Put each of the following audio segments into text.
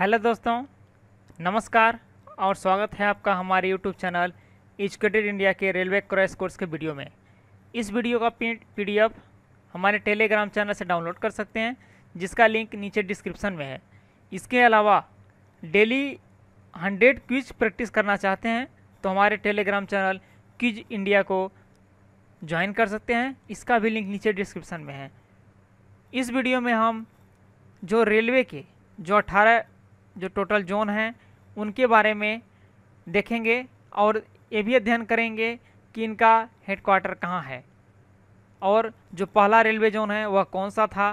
hello दोस्तों नमस्कार और स्वागत है आपका हमारे यूट्यूब चैनल एजुकेटेड इंडिया के रेलवे क्रॉस कोर्स के वीडियो में इस वीडियो का पीडीएफ हमारे टेलीग्राम चैनल से डाउनलोड कर सकते हैं जिसका लिंक नीचे डिस्क्रिप्शन में है इसके अलावा डेली हंड्रेड क्विज प्रैक्टिस करना चाहते हैं तो हमारे टेलीग्राम चैनल क्विज इंडिया को ज्वाइन कर सकते हैं इसका भी लिंक नीचे डिस्क्रिप्शन में है इस वीडियो में हम जो रेलवे के जो अठारह जो टोटल जोन हैं उनके बारे में देखेंगे और ये भी अध्ययन करेंगे कि इनका हेडक्वार्टर कहाँ है और जो पहला रेलवे जोन है वह कौन सा था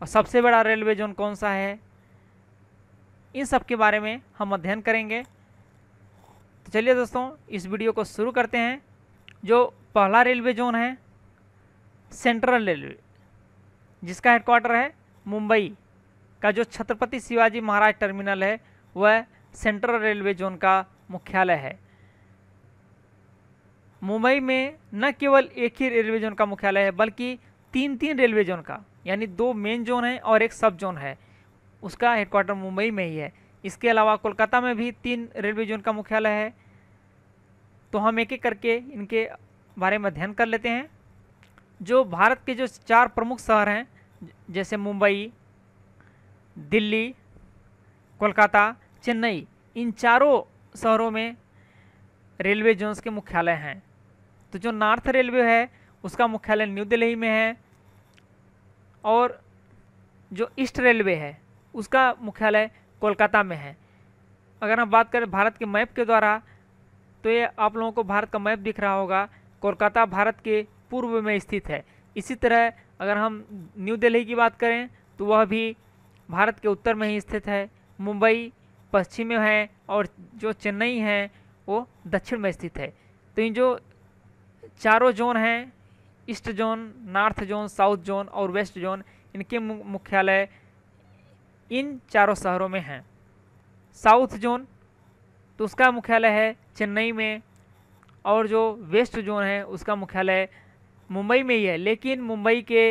और सबसे बड़ा रेलवे जोन कौन सा है इन सब के बारे में हम अध्ययन करेंगे तो चलिए दोस्तों इस वीडियो को शुरू करते हैं जो पहला रेलवे जोन है सेंट्रल रेलवे जिसका हेडक्वार्टर है मुंबई का जो छत्रपति शिवाजी महाराज टर्मिनल है वह सेंट्रल रेलवे जोन का मुख्यालय है मुंबई में न केवल एक ही रेलवे जोन का मुख्यालय है बल्कि तीन तीन रेलवे जोन का यानी दो मेन जोन है और एक सब जोन है उसका हेडक्वार्टर मुंबई में ही है इसके अलावा कोलकाता में भी तीन रेलवे जोन का मुख्यालय है तो हम एक एक करके इनके बारे में अध्ययन कर लेते हैं जो भारत के जो चार प्रमुख शहर हैं जैसे मुंबई दिल्ली कोलकाता चेन्नई इन चारों शहरों में रेलवे जोन्स के मुख्यालय हैं तो जो नॉर्थ रेलवे है उसका मुख्यालय न्यू दिल्ली में है और जो ईस्ट रेलवे है उसका मुख्यालय कोलकाता में है अगर हम बात करें भारत के मैप के द्वारा तो ये आप लोगों को भारत का मैप दिख रहा होगा कोलकाता भारत के पूर्व में स्थित है इसी तरह अगर हम न्यू दिल्ली की बात करें तो वह भी भारत के उत्तर में ही स्थित है मुंबई पश्चिम में है और जो चेन्नई है वो दक्षिण में स्थित है तो इन जो चारों जोन हैं east zone north zone south zone और वेस्ट जोन इनके मुख्यालय इन चारों शहरों में हैं साउथ जोन तो उसका मुख्यालय है चेन्नई में और जो वेस्ट जोन है उसका मुख्यालय मुंबई में ही है लेकिन मुंबई के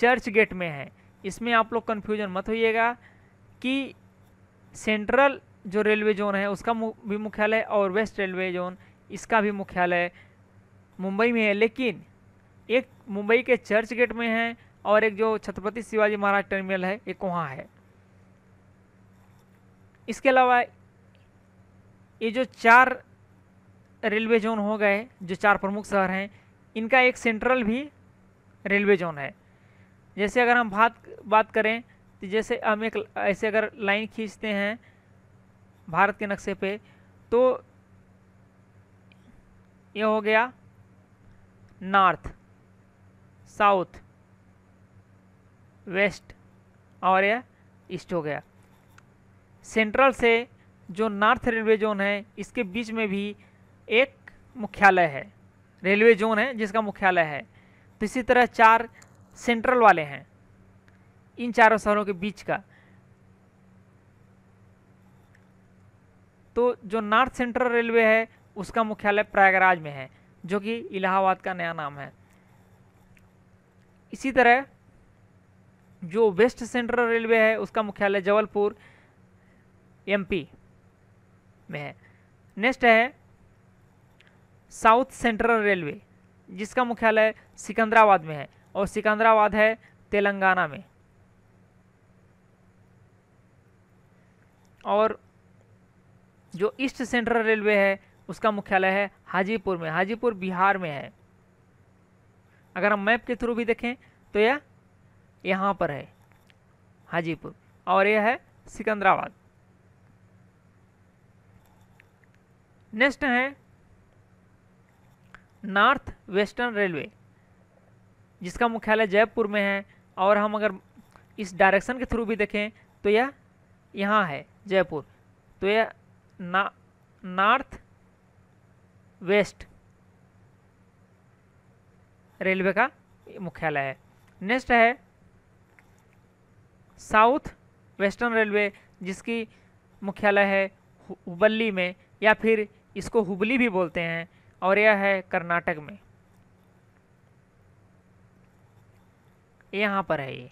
चर्च गेट में है इसमें आप लोग कन्फ्यूजन मत होइएगा कि सेंट्रल जो रेलवे जोन है उसका भी मुख्यालय और वेस्ट रेलवे जोन इसका भी मुख्यालय मुंबई में है लेकिन एक मुंबई के चर्च गेट में है और एक जो छत्रपति शिवाजी महाराज टर्मिनल है एक वहाँ है इसके अलावा ये जो चार रेलवे जोन हो गए जो चार प्रमुख शहर हैं इनका एक सेंट्रल भी रेलवे जोन है जैसे अगर हम बात बात करें तो जैसे हम एक ऐसे अगर लाइन खींचते हैं भारत के नक्शे पे तो ये हो गया नॉर्थ साउथ वेस्ट और यह ईस्ट हो गया सेंट्रल से जो नॉर्थ रेलवे जोन है इसके बीच में भी एक मुख्यालय है रेलवे जोन है जिसका मुख्यालय है तो इसी तरह चार सेंट्रल वाले हैं इन चारों शहरों के बीच का तो जो नॉर्थ सेंट्रल रेलवे है उसका मुख्यालय प्रयागराज में है जो कि इलाहाबाद का नया नाम है इसी तरह जो वेस्ट सेंट्रल रेलवे है उसका मुख्यालय जबलपुर एमपी में है नेक्स्ट है साउथ सेंट्रल रेलवे जिसका मुख्यालय सिकंदराबाद में है और सिकंदराबाद है तेलंगाना में और जो ईस्ट सेंट्रल रेलवे है उसका मुख्यालय है हाजीपुर में हाजीपुर बिहार में है अगर हम मैप के थ्रू भी देखें तो यह यहाँ पर है हाजीपुर और यह है सिकंदराबाद नेक्स्ट है नॉर्थ वेस्टर्न रेलवे जिसका मुख्यालय जयपुर में है और हम अगर इस डायरेक्शन के थ्रू भी देखें तो यह यहाँ है जयपुर तो यह ना नॉर्थ वेस्ट रेलवे का मुख्यालय है नेक्स्ट है साउथ वेस्टर्न रेलवे जिसकी मुख्यालय है हुबली में या फिर इसको हुबली भी बोलते हैं और यह है कर्नाटक में यहाँ पर है ये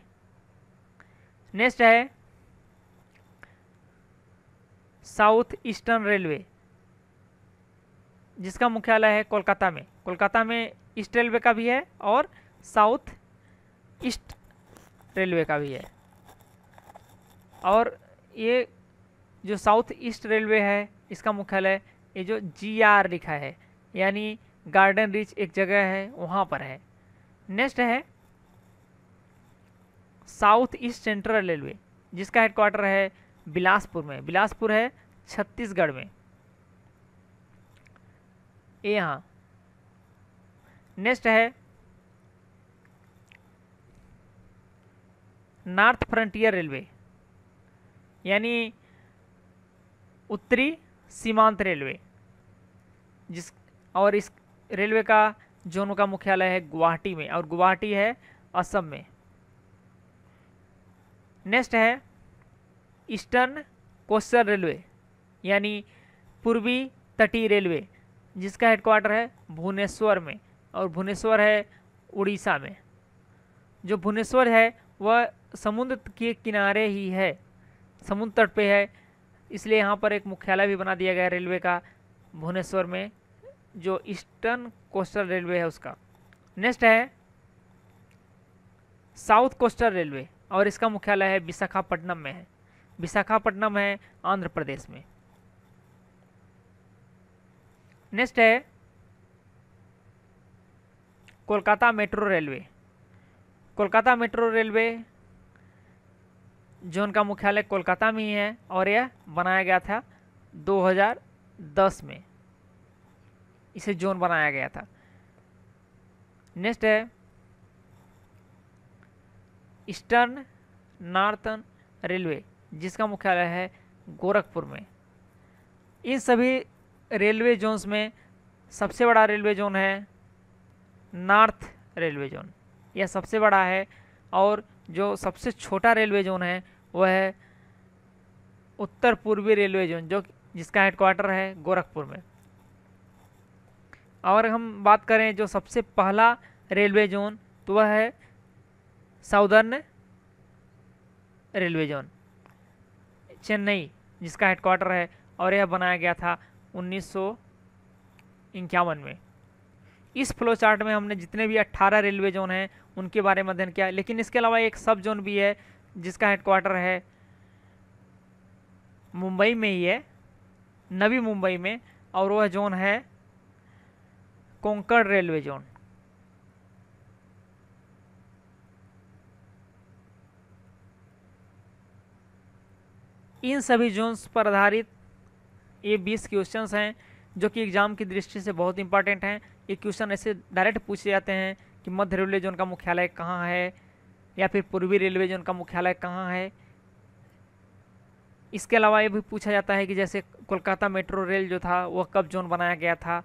नेक्स्ट है साउथ ईस्टर्न रेलवे जिसका मुख्यालय है कोलकाता में कोलकाता में ईस्ट रेलवे का भी है और साउथ ईस्ट रेलवे का भी है और ये जो साउथ ईस्ट रेलवे है इसका मुख्यालय ये जो जी आर लिखा है यानी गार्डन रिच एक जगह है वहाँ पर है नेक्स्ट है साउथ ईस्ट सेंट्रल रेलवे जिसका हेडक्वार्टर है बिलासपुर में बिलासपुर है छत्तीसगढ़ में ये यहाँ नेक्स्ट है नॉर्थ फ्रंटियर रेलवे यानी उत्तरी सीमांत रेलवे जिस और इस रेलवे का जोनों का मुख्यालय है गुवाहाटी में और गुवाहाटी है असम में नेक्स्ट है ईस्टर्न कोस्टल रेलवे यानी पूर्वी तटीय रेलवे जिसका हेडक्वार्टर है भुवनेश्वर में और भुवनेश्वर है उड़ीसा में जो भुवनेश्वर है वह समुद्र के किनारे ही है समुद्र तट पे है इसलिए यहाँ पर एक मुख्यालय भी बना दिया गया है रेलवे का भुवनेश्वर में जो ईस्टर्न कोस्टल रेलवे है उसका नेक्स्ट है साउथ कोस्टल रेलवे और इसका मुख्यालय है विशाखापट्टनम में है विशाखापट्टनम है आंध्र प्रदेश में नेक्स्ट है Kolkata metro railway Kolkata metro railway जो उनका मुख्यालय कोलकाता में ही है और यह बनाया गया था 2010 में इसे जोन बनाया गया था नेक्स्ट है ईस्टर्न नॉर्थन रेलवे जिसका मुख्यालय है गोरखपुर में इन सभी रेलवे जोन्स में सबसे बड़ा रेलवे जोन है नॉर्थ रेलवे जोन यह सबसे बड़ा है और जो सबसे छोटा रेलवे जोन है वह है उत्तर पूर्वी रेलवे जोन जो जिसका हेडक्वार्टर है गोरखपुर में और हम बात करें जो सबसे पहला रेलवे जोन तो वह है साउदर्न रेलवे जोन चेन्नई जिसका हेडक्वार्टर है और यह बनाया गया था उन्नीस में इस फ्लो चार्ट में हमने जितने भी 18 रेलवे जोन हैं उनके बारे में अध्ययन किया लेकिन इसके अलावा एक सब जोन भी है जिसका हेडक्वार्टर है मुंबई में ही है नवी मुंबई में और वह जोन है कोंकण रेलवे जोन इन सभी जोन्स पर आधारित ये बीस क्वेश्चन हैं जो कि एग्ज़ाम की दृष्टि से बहुत इंपॉर्टेंट हैं ये क्वेश्चन ऐसे डायरेक्ट पूछे जाते हैं कि मध्य रेलवे जोन का मुख्यालय कहाँ है या फिर पूर्वी रेलवे जोन का मुख्यालय कहाँ है इसके अलावा ये भी पूछा जाता है कि जैसे कोलकाता मेट्रो रेल जो था वह कब जोन बनाया गया था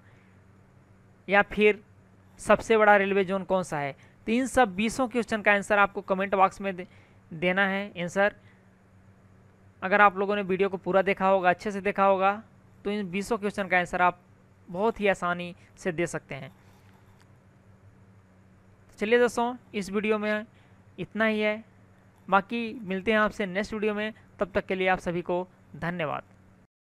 या फिर सबसे बड़ा रेलवे जोन कौन सा है तो इन सब बीसों क्वेश्चन का आंसर आपको कमेंट बॉक्स में दे, देना है आंसर अगर आप लोगों ने वीडियो को पूरा देखा होगा अच्छे से देखा होगा तो इन बीसों क्वेश्चन का आंसर आप बहुत ही आसानी से दे सकते हैं तो चलिए दोस्तों इस वीडियो में इतना ही है बाकी मिलते हैं आपसे नेक्स्ट वीडियो में तब तक के लिए आप सभी को धन्यवाद